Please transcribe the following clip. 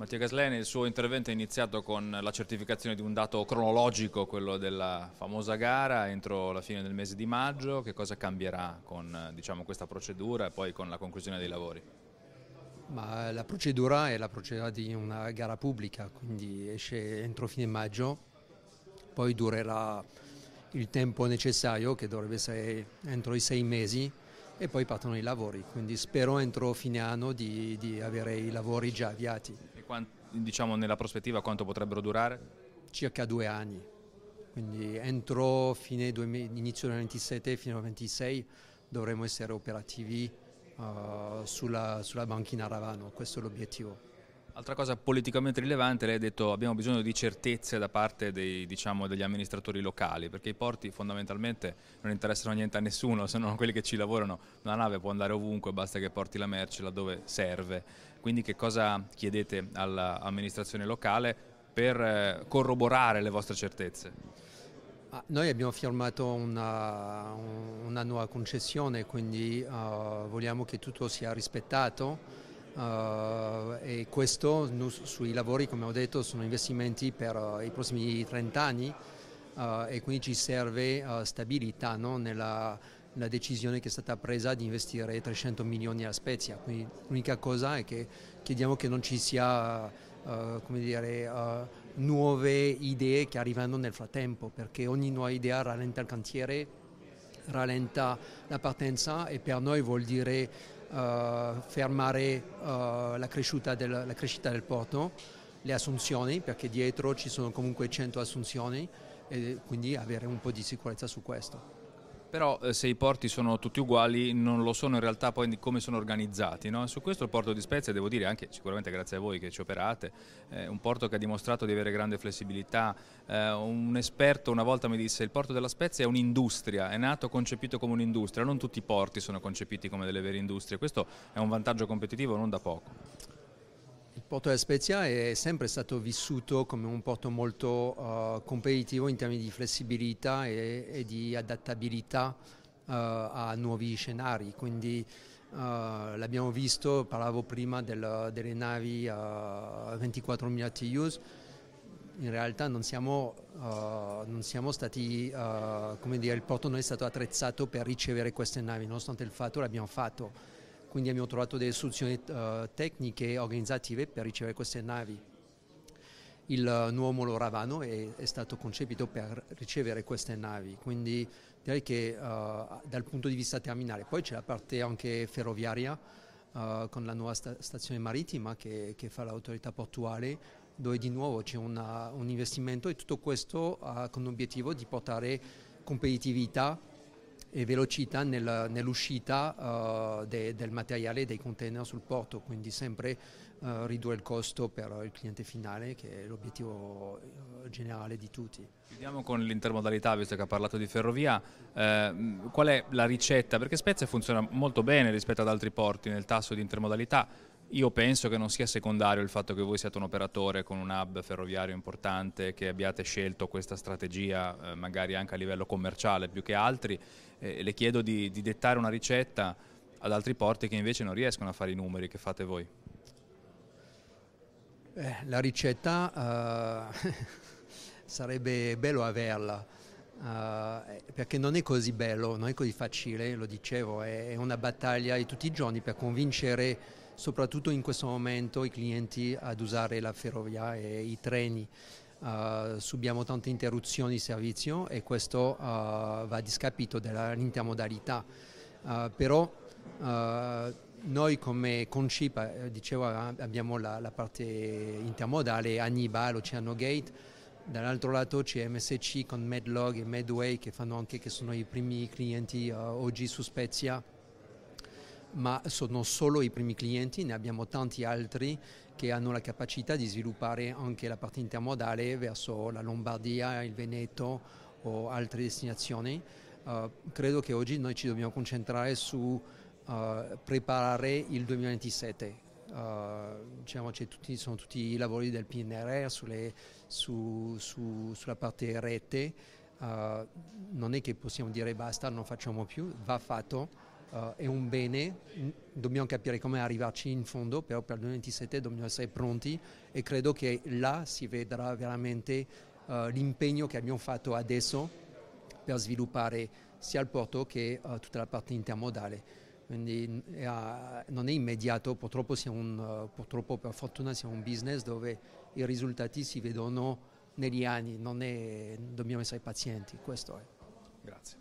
Mattia Gasleni, il suo intervento è iniziato con la certificazione di un dato cronologico, quello della famosa gara entro la fine del mese di maggio. Che cosa cambierà con diciamo, questa procedura e poi con la conclusione dei lavori? Ma la procedura è la procedura di una gara pubblica, quindi esce entro fine maggio, poi durerà il tempo necessario, che dovrebbe essere entro i sei mesi, e poi partono i lavori, quindi spero entro fine anno di, di avere i lavori già avviati. Quanto, diciamo nella prospettiva quanto potrebbero durare? Circa due anni, quindi entro fine 2000, inizio del 27 fino al 26 dovremo essere operativi uh, sulla, sulla banchina Ravano, questo è l'obiettivo. Altra cosa politicamente rilevante, lei ha detto che abbiamo bisogno di certezze da parte dei, diciamo, degli amministratori locali, perché i porti fondamentalmente non interessano niente a nessuno, se non a quelli che ci lavorano. Una nave può andare ovunque, basta che porti la merce laddove serve. Quindi che cosa chiedete all'amministrazione locale per eh, corroborare le vostre certezze? Ah, noi abbiamo firmato una, una nuova concessione, quindi uh, vogliamo che tutto sia rispettato Uh, e questo no, sui lavori, come ho detto, sono investimenti per uh, i prossimi 30 anni uh, eh, e quindi ci serve stabilità no? nella decisione che è stata presa di investire 300 milioni a Spezia. Quindi l'unica cosa è che chiediamo che non ci sia dire, nuove idee che arrivano nel frattempo, perché ogni nuova idea rallenta il cantiere, rallenta la partenza e per noi vuol dire eh, fermare eh, la crescita, del, la, crescita del, porto, le assunzioni, perché dietro ci sono comunque 100 assunzioni e quindi avere un po' di sicurezza su questo. Però eh, se i porti sono tutti uguali non lo sono in realtà poi come sono organizzati. No? Su questo il porto di Spezia, devo dire anche sicuramente grazie a voi che ci operate, è un porto che ha dimostrato di avere grande flessibilità. Eh, un esperto una volta mi disse il porto della Spezia è un'industria, è nato concepito come un'industria, non tutti i porti sono concepiti come delle vere industrie. Questo è un vantaggio competitivo non da poco. Porto della Spezia è sempre stato vissuto come un porto molto uh, competitivo in termini di flessibilità e, e di adattabilità uh, a nuovi scenari, quindi uh, l'abbiamo visto, parlavo prima del, delle navi a 24.000 TUs, in realtà non siamo, non siamo stati, come dire, il porto non è stato attrezzato per ricevere queste navi, nonostante il fatto l'abbiamo fatto quindi abbiamo trovato delle soluzioni uh, tecniche e organizzative per ricevere queste navi. Il uh, nuovo molo Ravano è, è, stato concepito per ricevere queste navi, quindi direi che uh, dal punto di vista terminale, poi c'è la parte anche ferroviaria con la nuova sta stazione marittima che, che fa l'autorità portuale dove di nuovo c'è un investimento e tutto questo ha con l'obiettivo di portare competitività e velocità nella, nell'uscita uh, de, del materiale dei container sul porto, quindi sempre uh, ridurre il costo per il cliente finale che è l'obiettivo uh, generale di tutti. Chiudiamo con l'intermodalità, visto che ha parlato di ferrovia, eh, qual è la ricetta? Perché Spezia funziona molto bene rispetto ad altri porti nel tasso di intermodalità, io penso che non sia secondario il fatto che voi siate un operatore con un hub ferroviario importante, che abbiate scelto questa strategia eh, magari anche a livello commerciale più che altri. Eh, le chiedo di, di dettare una ricetta ad altri porti che invece non riescono a fare i numeri che fate voi. Eh, la ricetta uh, sarebbe bello averla, uh, perché non è così bello, non è così facile, lo dicevo, è, una battaglia di tutti i giorni per convincere soprattutto in questo momento i clienti ad usare la ferrovia e i treni. Uh, subiamo tante interruzioni di servizio e questo uh, va a discapito dell'intermodalità. Uh, eh, però noi come Concipa, dicevo, abbiamo la, la parte intermodale, Annibal, Oceano Gate, dall'altro lato c'è MSC con Medlog e Medway che, anche, che sono i primi clienti oggi su Spezia ma sono solo i primi clienti, ne abbiamo tanti altri che hanno la capacità di sviluppare anche la parte intermodale verso la Lombardia, il Veneto o altre destinazioni. Uh, credo che oggi noi ci dobbiamo concentrare su uh, preparare il 2027. Uh, eh, diciamo, tutti, sono tutti i lavori del PNRR sulle, su, su, sulla parte rete. non è che possiamo dire basta, non facciamo più, va fatto Uh, è un bene, dobbiamo capire come arrivarci in fondo, però per il 2027 dobbiamo essere pronti e credo che là si vedrà veramente uh, l'impegno che abbiamo fatto adesso per sviluppare sia il porto che uh, tutta la parte intermodale. Quindi non è immediato, purtroppo, un, purtroppo, per fortuna siamo un business dove i risultati si vedono negli anni, è, dobbiamo essere pazienti, questo è. Grazie.